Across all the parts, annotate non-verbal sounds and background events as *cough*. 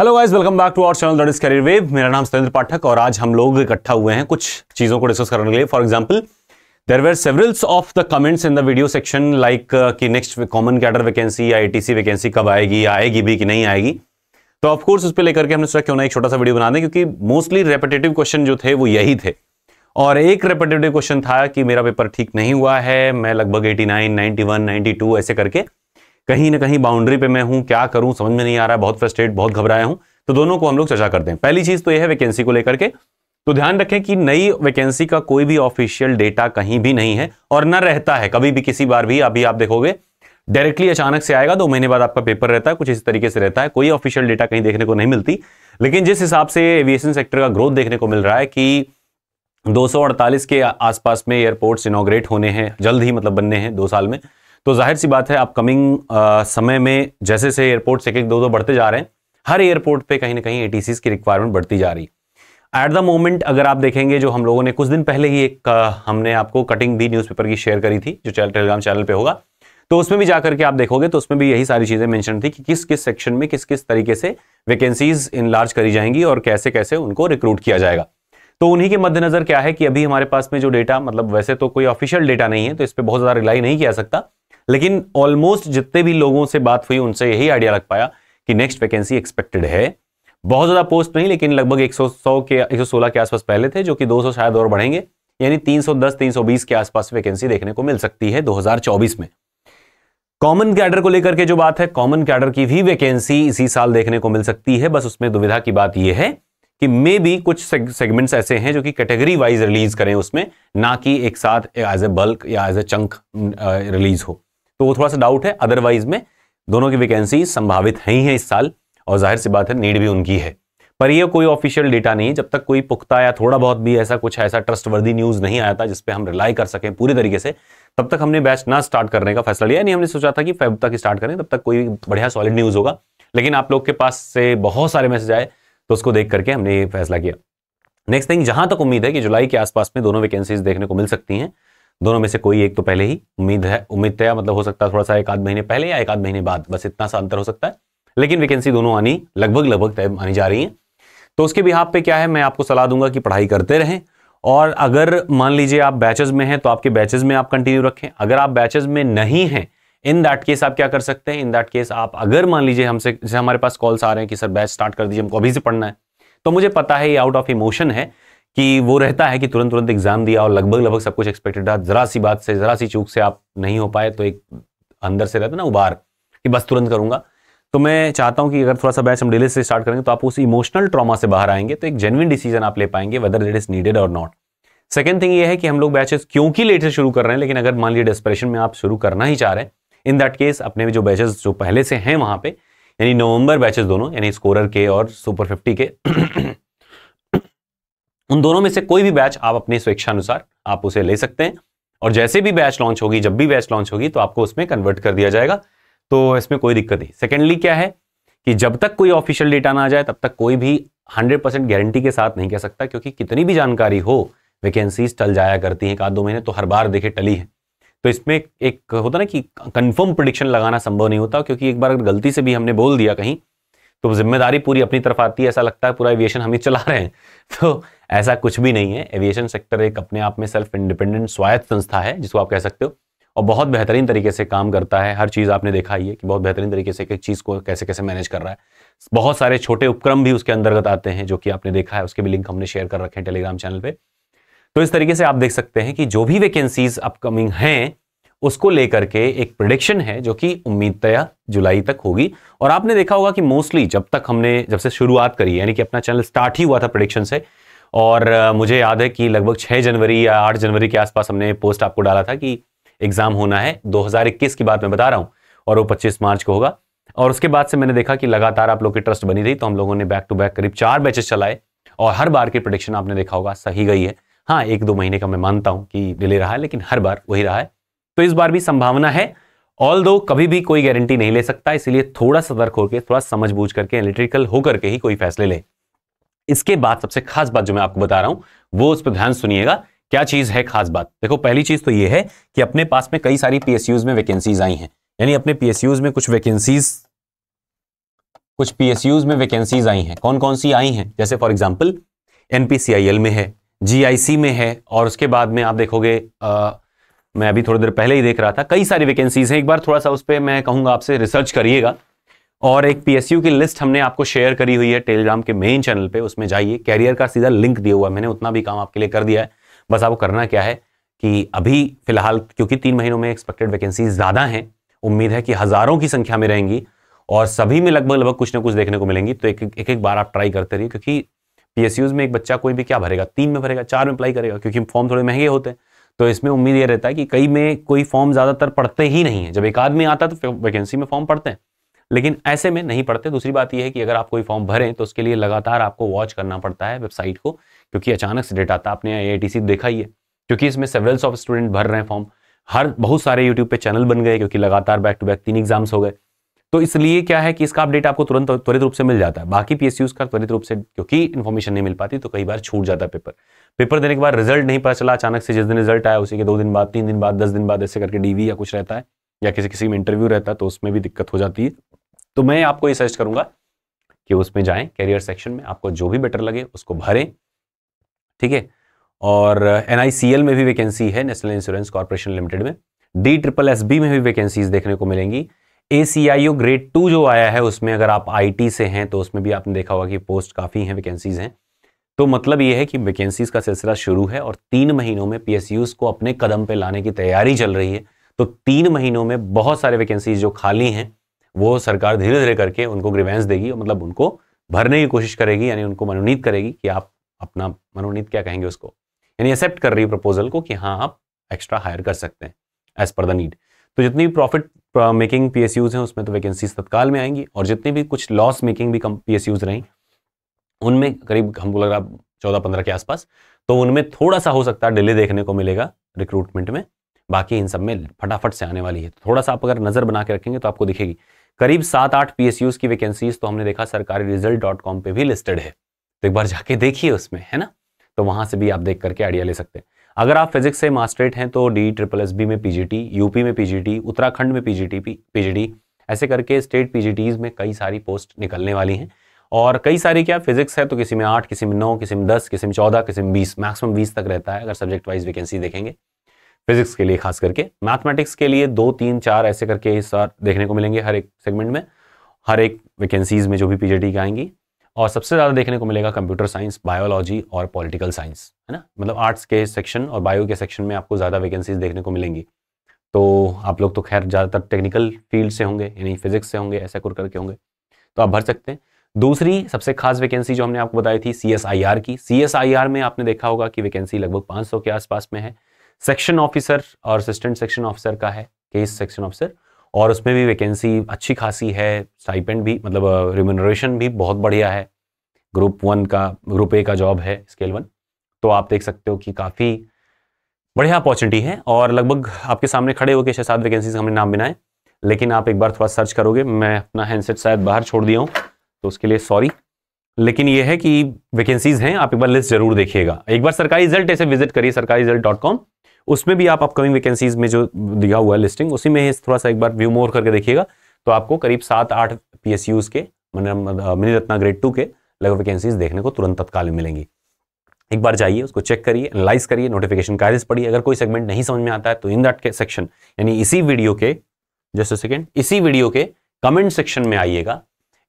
hello guys welcome back to our channel that career wave मेरा नाम सुरेंद्र पाठक और आज हम लोग इकट्ठा हुए हैं कुछ चीज़ों को डिस्कस करने के लिए for example there were severals of the comments in the video section like कि नेक्स्ट कॉमन कैडर वैकेंसी या आई वैकेंसी कब आएगी आएगी भी कि नहीं आएगी तो ऑफकोर्स उस पर लेकर के हमने सोचा क्यों ना एक छोटा सा वीडियो बना दें क्योंकि मोस्टली रेपिटेटिव क्वेश्चन जो थे वो यही थे और एक रेपिटेटिव क्वेश्चन था कि मेरा पेपर ठीक नहीं हुआ है मैं लगभग eighty nine ninety one two ऐसे करके कहीं ना कहीं बाउंड्री पे मैं हूँ क्या करूँ समझ में नहीं आ रहा है बहुत फ्रस्ट्रेट बहुत घबराया हूँ तो दोनों को हम लोग चर्चा करते हैं पहली चीज़ तो यह है वैकेंसी को लेकर के तो ध्यान रखें कि नई वैकेंसी का कोई भी ऑफिशियल डेटा कहीं भी नहीं है और न रहता है कभी भी किसी बार भी अभी आप देखोगे डायरेक्टली अचानक से आएगा दो महीने बाद आपका पेपर रहता है कुछ इस तरीके से रहता है कोई ऑफिशियल डेटा कहीं देखने को नहीं मिलती लेकिन जिस हिसाब से एविएशन सेक्टर का ग्रोथ देखने को मिल रहा है कि 248 के आसपास में एयरपोर्ट्स इनोग्रेट होने हैं जल्द ही मतलब बनने हैं दो साल में तो जाहिर सी बात है आप कमिंग समय में जैसे जैसे एयरपोर्ट एक एक दो दो बढ़ते जा रहे हैं हर एयरपोर्ट पे कहीं ना कहीं ए की रिक्वायरमेंट बढ़ती जा रही एट द मोमेंट अगर आप देखेंगे जो हम लोगों ने कुछ दिन पहले ही एक आ, हमने आपको कटिंग भी न्यूज़पेपर की शेयर करी थी जो टेलीग्राम चैनल पर होगा तो उसमें भी जाकर के आप देखोगे तो उसमें भी यही सारी चीज़ें मैंशन थी कि किस किस सेक्शन में किस किस तरीके से वैकेंसीज इनलार्ज करी जाएंगी और कैसे कैसे उनको रिक्रूट किया जाएगा तो उन्हीं के मद्देनजर क्या है कि अभी हमारे पास में जो डेटा मतलब वैसे तो कोई ऑफिशियल डेटा नहीं है तो इस पर बहुत ज़्यादा रिलाई नहीं किया सकता लेकिन ऑलमोस्ट जितने भी लोगों से बात हुई उनसे यही आइडिया लग पाया कि नेक्स्ट वैकेंसी एक्सपेक्टेड है बहुत ज़्यादा पोस्ट नहीं लेकिन लगभग 100 सौ के 116 के आसपास पहले थे जो कि 200 शायद और बढ़ेंगे यानी 310 320 के आसपास वैकेंसी देखने को मिल सकती है 2024 में कॉमन कैडर को लेकर के जो बात है कॉमन कैडर की भी वैकेंसी इसी साल देखने को मिल सकती है बस उसमें दुविधा की बात यह है कि मे भी कुछ सेगमेंट्स ऐसे हैं जो कि कैटेगरी वाइज रिलीज करें उसमें ना कि एक साथ एज ए बल्क या एज ए चंक रिलीज हो तो वो थोड़ा सा डाउट है अदरवाइज में दोनों की वैकेंसी संभावित है ही है इस साल और जाहिर सी बात है नीड भी उनकी है पर यह कोई ऑफिशियल डेटा नहीं है जब तक कोई पुख्ता या थोड़ा बहुत भी ऐसा कुछ ऐसा ट्रस्टवर्दी न्यूज़ नहीं आया था जिसपे हम रिलाई कर सकें पूरी तरीके से तब तक हमने बैच ना स्टार्ट करने का फैसला लिया नहीं हमने सोचा था कि फेब तक स्टार्ट करें तब तक कोई बढ़िया सॉलिड न्यूज़ होगा लेकिन आप लोग के पास से बहुत सारे मैसेज आए तो उसको देख करके हमने ये फैसला किया नेक्स्ट थिंग जहां तक उम्मीद है कि जुलाई के आसपास में दोनों वैकेंसीज देखने को मिल सकती हैं दोनों में से कोई एक तो पहले ही उम्मीद है उम्मीद तय तो मतलब हो सकता है थोड़ा सा एक आध महीने पहले या एक आध महीने बाद बस इतना सा अंतर हो सकता है लेकिन वैकेंसी दोनों आनी लगभग लगभग तय आनी जा रही है तो उसके भी आप पे क्या है मैं आपको सलाह दूंगा कि पढ़ाई करते रहें और अगर मान लीजिए आप बैचेज में हैं तो आपके बैचेज में आप कंटिन्यू रखें अगर आप बैचेज में नहीं हैं इन दैट केस आप क्या कर सकते हैं इन दैट केस आप अगर मान लीजिए हमसे जैसे हमारे पास कॉल्स आ रहे हैं कि सर बैच स्टार्ट कर दीजिए हमको अभी से पढ़ना है तो मुझे पता है ये आउट ऑफ इमोशन है कि वो रहता है कि तुरंत तुरंत एग्जाम दिया और लगभग लगभग सब कुछ एक्सपेक्टेड था जरा सी बात से जरा सी चूक से आप नहीं हो पाए तो एक अंदर से रहता ना उबार कि बस तुरंत करूंगा तो मैं चाहता हूं कि अगर थोड़ा सा बैच हम डिले से स्टार्ट करेंगे तो आप उस इमोशनल ट्रॉमा से बाहर आएंगे तो एक जेनविन डिसीजन आप ले पाएंगे वेदर इट इज नीडेड और नॉट सेकेंड थिंग ये है कि हम लोग बैचेस क्योंकि लेट से शुरू कर रहे हैं लेकिन अगर मान लीजिए डेस्परेशन में आप शुरू करना ही चाह रहे हैं इन दैट केस अपने जो बैचेस जो पहले से हैं वहां पे यानी नवंबर बैचेस दोनों यानी स्कोरर के और सुपर फिफ्टी के उन दोनों में से कोई भी बैच आप अपनी स्वेच्छानुसार आप उसे ले सकते हैं और जैसे भी बैच लॉन्च होगी जब भी बैच लॉन्च होगी तो आपको उसमें कन्वर्ट कर दिया जाएगा तो इसमें कोई दिक्कत नहीं सेकेंडली क्या है कि जब तक कोई ऑफिशियल डेटा ना आ जाए तब तक कोई भी 100 परसेंट गारंटी के साथ नहीं कह सकता क्योंकि कितनी भी जानकारी हो वैकेंसीज टल जाया करती हैं एक दो महीने तो हर बार देखे टली है तो इसमें एक होता ना कि कंफर्म प्रोडिक्शन लगाना संभव नहीं होता क्योंकि एक बार अगर गलती से भी हमने बोल दिया कहीं तो जिम्मेदारी पूरी अपनी तरफ आती है ऐसा लगता है पूरा एविएशन हम ही चला रहे हैं *laughs* तो ऐसा कुछ भी नहीं है एविएशन सेक्टर एक अपने आप में सेल्फ इंडिपेंडेंट स्वायत्त संस्था है जिसको आप कह सकते हो और बहुत बेहतरीन तरीके से काम करता है हर चीज़ आपने देखा ही है कि बहुत बेहतरीन तरीके से एक चीज़ को कैसे कैसे मैनेज कर रहा है बहुत सारे छोटे उपक्रम भी उसके अंतर्गत आते हैं जो कि आपने देखा है उसके भी लिंक हमने शेयर कर रखे हैं टेलीग्राम चैनल पर तो इस तरीके से आप देख सकते हैं कि जो भी वैकेंसीज अपकमिंग हैं उसको लेकर के एक प्रोडिक्शन है जो कि उम्मीदतया जुलाई तक होगी और आपने देखा होगा कि मोस्टली जब तक हमने जब से शुरुआत करी यानी कि अपना चैनल स्टार्ट ही हुआ था प्रोडिक्शन से और मुझे याद है कि लगभग छः जनवरी या आठ जनवरी के आसपास हमने पोस्ट आपको डाला था कि एग्ज़ाम होना है 2021 की बात मैं बता रहा हूँ और वो 25 मार्च को होगा और उसके बाद से मैंने देखा कि लगातार आप लोग की ट्रस्ट बनी रही तो हम लोगों ने बैक टू बैक करीब चार बैचेस चलाए और हर बार की प्रोडिक्शन आपने देखा होगा सही गई है हाँ एक दो महीने का मैं मानता हूँ कि डिले रहा है लेकिन हर बार वही रहा है तो इस बार भी संभावना है ऑल दो कभी भी कोई गारंटी नहीं ले सकता इसलिए थोड़ा सतर्क होकर थोड़ा समझ बूझ करके एनालिटिकल होकर के ही कोई फैसले लें इसके बाद सबसे खास बात जो मैं आपको बता रहा हूं वो उस पर ध्यान सुनिएगा क्या चीज है खास बात देखो पहली चीज तो ये है कि अपने पास में कई सारी पीएसयूज में वैकेंसीज आई हैं यानी अपने पीएसयूज में कुछ वैकेंसीज कुछ पीएसयूज में वैकेंसीज आई हैं कौन कौन सी आई हैं जैसे फॉर एग्जाम्पल एनपीसीआईएल में है जीआईसी में है और उसके बाद में आप देखोगे आ, मैं अभी थोड़ी देर पहले ही देख रहा था कई सारी वैकेंसीज हैं एक बार थोड़ा सा उस पर मैं कहूंगा आपसे रिसर्च करिएगा और एक पीएसयू की लिस्ट हमने आपको शेयर करी हुई है टेलीग्राम के मेन चैनल पे उसमें जाइए कैरियर का सीधा लिंक दिया हुआ है मैंने उतना भी काम आपके लिए कर दिया है बस आपको करना क्या है कि अभी फिलहाल क्योंकि तीन महीनों में एक्सपेक्टेड वैकेंसी ज़्यादा हैं उम्मीद है कि हज़ारों की संख्या में रहेंगी और सभी में लगभग लगभग कुछ ना कुछ देखने को मिलेंगी तो एक एक, एक बार आप ट्राई करते रहिए क्योंकि पीएसयूज में एक बच्चा कोई भी क्या भरेगा तीन में भरेगा चार में अप्लाई करेगा क्योंकि फॉर्म थोड़े महंगे होते हैं तो इसमें उम्मीद ये रहता है कि कई में कोई फॉर्म ज़्यादातर पढ़ते ही नहीं है जब एक आदमी आता है तो वैकेंसी में फॉर्म पढ़ते हैं लेकिन ऐसे में नहीं पढ़ते दूसरी बात यह है कि अगर आप कोई फॉर्म भरें तो उसके लिए लगातार आपको वॉच करना पड़ता है वेबसाइट को क्योंकि अचानक से डेटा आता आपने आई तो देखा ही है क्योंकि इसमें सेवरल्स ऑफ स्टूडेंट भर रहे हैं फॉर्म हर बहुत सारे यूट्यूब पे चैनल बन गए क्योंकि लगातार बैक टू बैक तीन एग्जाम्स हो गए तो इसलिए क्या है कि इसका अपडेट आपको तुरंत त्वरित रूप से मिल जाता है बाकी पी का त्वरित रूप से क्योंकि इन्फॉर्मेशन नहीं मिल पाती तो कई बार छूट जाता है पेपर पेपर देने के बाद रिजल्ट नहीं पता चला अचानक से जिस दिन रिजल्ट आया उसी के दो दिन बाद तीन दिन बाद दस दिन बाद ऐसे करके डीवी या कुछ रहता है या किसी किसी में इंटरव्यू रहता है तो उसमें भी दिक्कत हो जाती है तो मैं आपको ये सजेस्ट करूंगा कि उसमें जाएं कैरियर सेक्शन में आपको जो भी बेटर लगे उसको भरें ठीक है और एन uh, में भी वैकेंसी है नेशनल इंश्योरेंस कॉरपोरेशन लिमिटेड में डी ट्रिपल एस बी में भी वैकेंसीज देखने को मिलेंगी ए सी आई ओ ग्रेड टू जो आया है उसमें अगर आप आई टी से हैं तो उसमें भी आपने देखा होगा कि पोस्ट काफ़ी हैं वैकेंसीज हैं तो मतलब ये है कि वैकेंसीज का सिलसिला शुरू है और तीन महीनों में पी को अपने कदम पर लाने की तैयारी चल रही है तो तीन महीनों में बहुत सारे वैकेंसीज जो खाली हैं वो सरकार धीरे धीरे करके उनको ग्रीवेंस देगी मतलब उनको भरने की कोशिश करेगी यानी उनको मनोनीत करेगी कि आप अपना मनोनीत क्या कहेंगे उसको यानी एक्सेप्ट कर रही है प्रपोजल को कि हाँ आप एक्स्ट्रा हायर कर सकते हैं एज पर द नीड तो जितनी भी प्रॉफिट मेकिंग पी हैं उसमें तो वैकेंसीज तत्काल में आएंगी और जितनी भी कुछ लॉस मेकिंग भी कम पी रही उनमें करीब हमको लग रहा चौदह पंद्रह के आसपास तो उनमें थोड़ा सा हो सकता है डिले देखने को मिलेगा रिक्रूटमेंट में बाकी इन सब में फटाफट से आने वाली है थोड़ा सा आप अगर नज़र बना के रखेंगे तो आपको दिखेगी करीब सात आठ पी की वैकेंसीज तो हमने देखा सरकारी रिजल्ट डॉट कॉम पर भी लिस्टेड है तो एक बार जाके देखिए उसमें है ना तो वहां से भी आप देख करके आइडिया ले सकते हैं अगर आप फिजिक्स से मास्टरेट हैं तो डी ट्रिपल एस बी में पीजीटी यूपी में पीजीटी उत्तराखंड में पीजीटी पीजीटी ऐसे करके स्टेट पीजीटीज में कई सारी पोस्ट निकलने वाली हैं और कई सारी क्या फिजिक्स है तो किसी में आठ किसी में नौ किसी में दस किसी में चौदह किसी में बीस मैक्सिमम बीस तक रहता है अगर सब्जेक्ट वाइज वैकेंसी देखेंगे फिजिक्स के लिए खास करके मैथमेटिक्स के लिए दो तीन चार ऐसे करके इस बार देखने को मिलेंगे हर एक सेगमेंट में हर एक वैकेंसीज में जो भी पीजीटी की आएंगी और सबसे ज़्यादा देखने को मिलेगा कंप्यूटर साइंस बायोलॉजी और पॉलिटिकल साइंस है ना मतलब आर्ट्स के सेक्शन और बायो के सेक्शन में आपको ज़्यादा वैकेंसीज देखने को मिलेंगी तो आप लोग तो खैर ज़्यादातर टेक्निकल फील्ड से होंगे यानी फिजिक्स से होंगे ऐसा कुर करके होंगे तो आप भर सकते हैं दूसरी सबसे खास वैकेंसी जो हमने आपको बताई थी सी की सी में आपने देखा होगा कि वैकेंसी लगभग 500 के आसपास में है सेक्शन ऑफिसर और असिस्टेंट सेक्शन ऑफिसर का है केस सेक्शन ऑफिसर और उसमें भी वैकेंसी अच्छी खासी है स्टाइपेंड भी मतलब रिमोनोरेशन भी बहुत बढ़िया है ग्रुप वन का ग्रुप ए का जॉब है स्केल वन तो आप देख सकते हो कि काफ़ी बढ़िया अपॉर्चुनिटी है और लगभग आपके सामने खड़े होकर छः सात वैकेंसी हमने नाम बनाए लेकिन आप एक बार थोड़ा सर्च करोगे मैं अपना हैंडसेट शायद बाहर छोड़ दिया हूँ तो उसके लिए सॉरी लेकिन ये है कि वैकेंसीज हैं आप एक बार लिस्ट जरूर देखिएगा एक बार सरकारी रिजल्ट ऐसे विजिट करिए सरकारी रिजल्ट डॉट कॉम उसमें भी आप अपकमिंग वैकेंसीज में जो दिया हुआ है लिस्टिंग उसी में थोड़ा सा एक बार व्यू मोर करके देखिएगा तो आपको करीब सात आठ पी एस यूज के मिनी रत्ना ग्रेड टू के लगभग वैकेंसीज देखने को तुरंत तत्काल मिलेंगी एक बार जाइए उसको चेक करिए एनालाइज करिए नोटिफिकेशन कार्य पढ़िए अगर कोई सेगमेंट नहीं समझ में आता है तो इन दैट सेक्शन यानी इसी वीडियो के जस्ट सेकेंड इसी वीडियो के कमेंट सेक्शन में आइएगा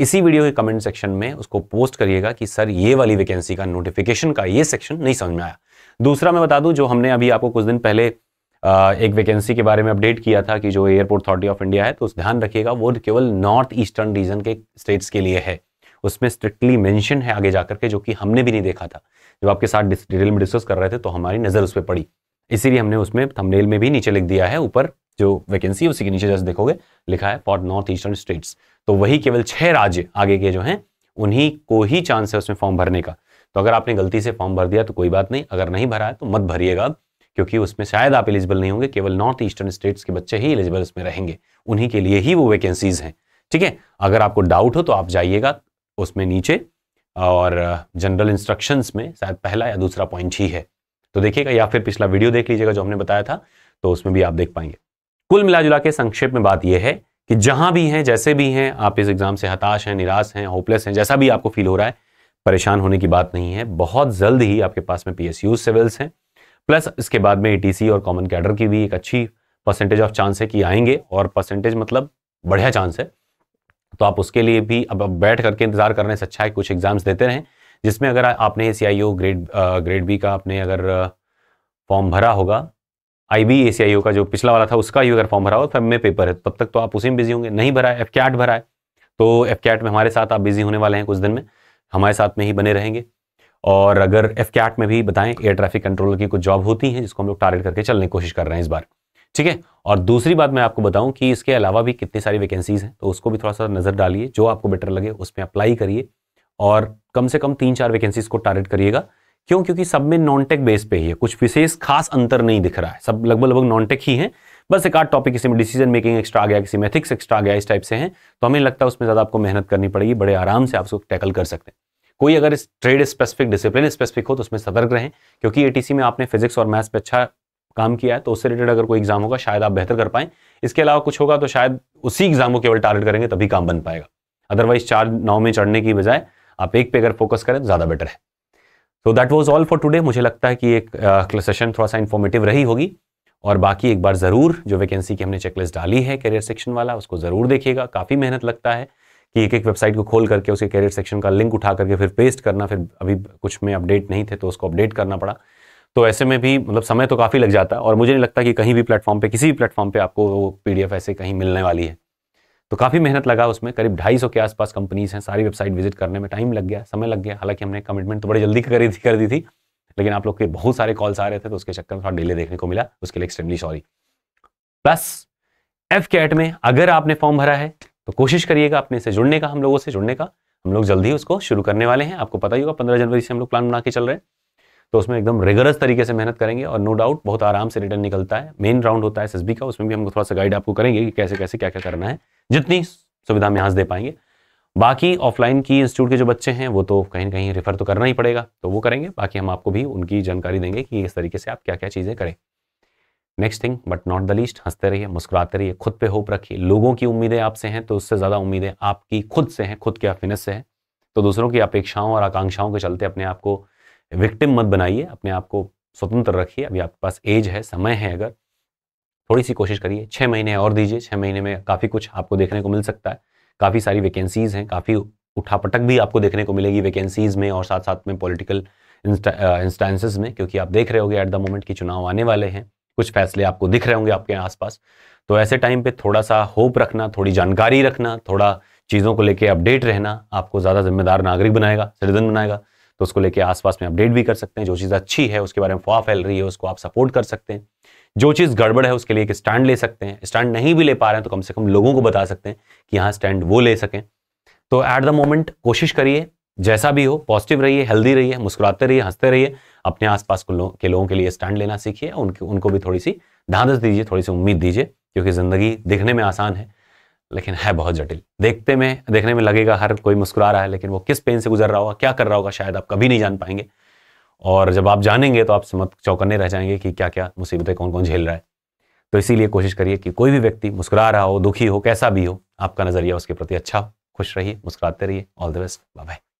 इसी वीडियो के कमेंट सेक्शन में उसको पोस्ट करिएगा कि सर ये वाली वैकेंसी का नोटिफिकेशन का ये सेक्शन नहीं समझ में आया दूसरा मैं बता दूं जो हमने अभी आपको कुछ दिन पहले एक वैकेंसी के बारे में अपडेट किया था कि जो एयरपोर्ट अथॉरिटी ऑफ इंडिया है तो उस ध्यान रखिएगा वो केवल नॉर्थ ईस्टर्न रीजन के स्टेट्स के लिए है उसमें स्ट्रिक्टली मेंशन है आगे जाकर के जो कि हमने भी नहीं देखा था जब आपके साथ डिटेल में डिस्कस कर रहे थे तो हमारी नज़र उस पर पड़ी इसीलिए हमने उसमें थमनेल में भी नीचे लिख दिया है ऊपर जो वैकेंसी है उसी के नीचे जैसे देखोगे लिखा है फॉर नॉर्थ ईस्टर्न स्टेट्स तो वही केवल छह राज्य आगे के जो हैं उन्हीं को ही चांस है उसमें फॉर्म भरने का तो अगर आपने गलती से फॉर्म भर दिया तो कोई बात नहीं अगर नहीं भरा है तो मत भरिएगा क्योंकि उसमें शायद आप एलिजिबल नहीं होंगे केवल नॉर्थ ईस्टर्न स्टेट्स के बच्चे ही एलिजिबल उसमें रहेंगे उन्हीं के लिए ही वो वैकेंसीज हैं ठीक है अगर आपको डाउट हो तो आप जाइएगा उसमें नीचे और जनरल इंस्ट्रक्शंस में शायद पहला या दूसरा पॉइंट ही है तो देखिएगा या फिर पिछला वीडियो देख लीजिएगा जो हमने बताया था तो उसमें भी आप देख पाएंगे कुल मिला जुला के संक्षेप में बात यह है कि जहां भी हैं जैसे भी हैं आप इस एग्ज़ाम से हताश हैं निराश हैं होपलेस हैं जैसा भी आपको फील हो रहा है परेशान होने की बात नहीं है बहुत जल्द ही आपके पास में पी एस यू सिविल्स हैं प्लस इसके बाद में ई e और कॉमन कैडर की भी एक अच्छी परसेंटेज ऑफ चांस है कि आएंगे और परसेंटेज मतलब बढ़िया चांस है तो आप उसके लिए भी अब बैठ करके इंतजार करने से अच्छा है कुछ एग्जाम्स देते रहें जिसमें अगर आपने सी ग्रेड ग्रेड बी का आपने अगर फॉर्म भरा होगा आई बी ए का जो पिछला वाला था उसका ही अगर फॉर्म भरा हो तो में पेपर है तब तक तो आप उसी में बिजी होंगे नहीं भरा है एफ कैट भरा है तो एफ कैट में हमारे साथ आप बिजी होने वाले हैं कुछ दिन में हमारे साथ में ही बने रहेंगे और अगर एफ कैट में भी बताएं एयर ट्रैफिक कंट्रोल की कुछ जॉब होती हैं जिसको हम लोग टारगेट करके चलने की कोशिश कर रहे हैं इस बार ठीक है और दूसरी बात मैं आपको बताऊं कि इसके अलावा भी कितनी सारी वैकेंसीज हैं तो उसको भी थोड़ा सा नज़र डालिए जो आपको बेटर लगे उसमें अप्लाई करिए और कम से कम तीन चार वैकेंसीज को टारगेट करिएगा क्यों क्योंकि सब में नॉन टेक बेस पे ही है कुछ विशेष खास अंतर नहीं दिख रहा है सब लगभग लगभग नॉन टेक ही है बस एक आठ टॉपिक किसी में डिसीजन मेकिंग एक्स्ट्रा आ गया किसी में एथिक्स एक्स्ट्रा आ गया इस टाइप से है तो हमें लगता है उसमें ज़्यादा आपको मेहनत करनी पड़ेगी बड़े आराम से आप उसको टैकल कर सकते हैं कोई अगर इस ट्रेड स्पेसिफिक डिसिप्लिन स्पेसिफिक हो तो उसमें सतर्क रहें क्योंकि ए में आपने फिजिक्स और मैथ्स पर अच्छा काम किया है तो उससे रिलेटेड अगर कोई एग्जाम होगा शायद आप बेहतर कर पाएं इसके अलावा कुछ होगा तो शायद उसी एग्जाम को केवल टारगेट करेंगे तभी काम बन पाएगा अदरवाइज चार नौ में चढ़ने की बजाय आप एक पे अगर फोकस करें तो ज़्यादा बेटर है so that was all for today मुझे लगता है कि एक सेशन थोड़ा सा इन्फॉर्मेटिव रही होगी और बाकी एक बार ज़रूर जो वैकेंसी की हमने चेकलिस्ट डाली है करियर सेक्शन वाला उसको ज़रूर देखिएगा काफ़ी मेहनत लगता है कि एक एक वेबसाइट को खोल करके उसके कैरियर सेक्शन का लिंक उठा करके फिर पेस्ट करना फिर अभी कुछ में अपडेट नहीं थे तो उसको अपडेट करना पड़ा तो ऐसे में भी मतलब समय तो काफ़ी लग जाता है और मुझे नहीं लगता कि कहीं भी प्लेटफॉर्म पर किसी भी प्लेटफॉर्म पर आपको वो पी ऐसे कहीं मिलने वाली है तो काफ़ी मेहनत लगा उसमें करीब ढाई सौ के आसपास कंपनीज हैं सारी वेबसाइट विजिट करने में टाइम लग गया समय लग गया हालांकि हमने कमिटमेंट तो बड़ी जल्दी करी *laughs* थी कर दी थी लेकिन आप लोग के बहुत सारे कॉल्स आ रहे थे तो उसके चक्कर में थोड़ा डिले देखने को मिला उसके लिए extremely sorry plus F CAT में अगर आपने फॉर्म भरा है तो कोशिश करिएगा अपने से जुड़ने का हम लोगों से जुड़ने का हम लोग जल्दी उसको शुरू करने वाले हैं आपको पता ही होगा पंद्रह जनवरी से हम लोग प्लान बना के चल रहे हैं तो उसमें एकदम रेगुलस तरीके से मेहनत करेंगे और नो डाउट बहुत आराम से रिटर्न निकलता है मेन राउंड होता है एस का उसमें भी हम थोड़ा सा गाइड आपको करेंगे कि कैसे कैसे क्या क्या करना है जितनी सुविधा हम यहाँ दे पाएंगे बाकी ऑफलाइन की इंस्टीट्यूट के जो बच्चे हैं वो तो कहीं ना कहीं रेफर तो करना ही पड़ेगा तो वो करेंगे बाकी हम आपको भी उनकी जानकारी देंगे कि इस तरीके से आप क्या क्या चीज़ें करें next thing but not the least हंसते रहिए मुस्कुराते रहिए खुद पे होप रखिए लोगों की उम्मीदें आपसे हैं तो उससे ज़्यादा उम्मीदें आपकी खुद से हैं खुद के अफिनस से हैं तो दूसरों की अपेक्षाओं और आकांक्षाओं के चलते अपने आप को विक्टिम मत बनाइए अपने आप को स्वतंत्र रखिए अभी आपके पास एज है समय है अगर थोड़ी सी कोशिश करिए छः महीने और दीजिए छः महीने में काफ़ी कुछ आपको देखने को मिल सकता है काफ़ी सारी वैकेंसीज़ हैं काफ़ी उठापटक भी आपको देखने को मिलेगी वैकेंसीज़ में और साथ साथ में पॉलिटिकल इंस्टांसेस में क्योंकि आप देख रहे होगे एट द मोमेंट कि चुनाव आने वाले हैं कुछ फैसले आपको दिख रहे होंगे आपके आसपास तो ऐसे टाइम पे थोड़ा सा होप रखना थोड़ी जानकारी रखना थोड़ा चीज़ों को लेके अपडेट रहना आपको ज़्यादा जिम्मेदार नागरिक बनाएगा सिटीजन बनाएगा तो उसको लेके आसपास में अपडेट भी कर सकते हैं जो चीज़ अच्छी है उसके बारे में फवा फैल रही है उसको आप सपोर्ट कर सकते हैं जो चीज़ गड़बड़ है उसके लिए एक स्टैंड ले सकते हैं स्टैंड नहीं भी ले पा रहे हैं तो कम से कम लोगों को बता सकते हैं कि यहाँ स्टैंड वो ले सकें तो ऐट द मोमेंट कोशिश करिए जैसा भी हो पॉजिटिव रहिए हेल्दी रहिए मुस्कुराते रहिए हंसते रहिए अपने आसपास के, लो, के लोगों के लिए स्टैंड लेना सीखिए उनके उनको भी थोड़ी सी ढांधस दीजिए थोड़ी सी उम्मीद दीजिए क्योंकि ज़िंदगी दिखने में आसान है लेकिन है बहुत जटिल देखते में देखने में लगेगा हर कोई मुस्कुरा रहा है लेकिन वो किस पेन से गुजर रहा होगा क्या कर रहा होगा शायद आप कभी नहीं जान पाएंगे और जब आप जानेंगे तो आप समत चौकन्ने रह जाएंगे कि क्या क्या मुसीबतें कौन कौन झेल रहा है तो इसीलिए कोशिश करिए कि कोई भी व्यक्ति मुस्कुरा रहा हो दुखी हो कैसा भी हो आपका नज़रिया उसके प्रति अच्छा हो खुश रहिए मुस्कुराते रहिए ऑल द बेस्ट बाय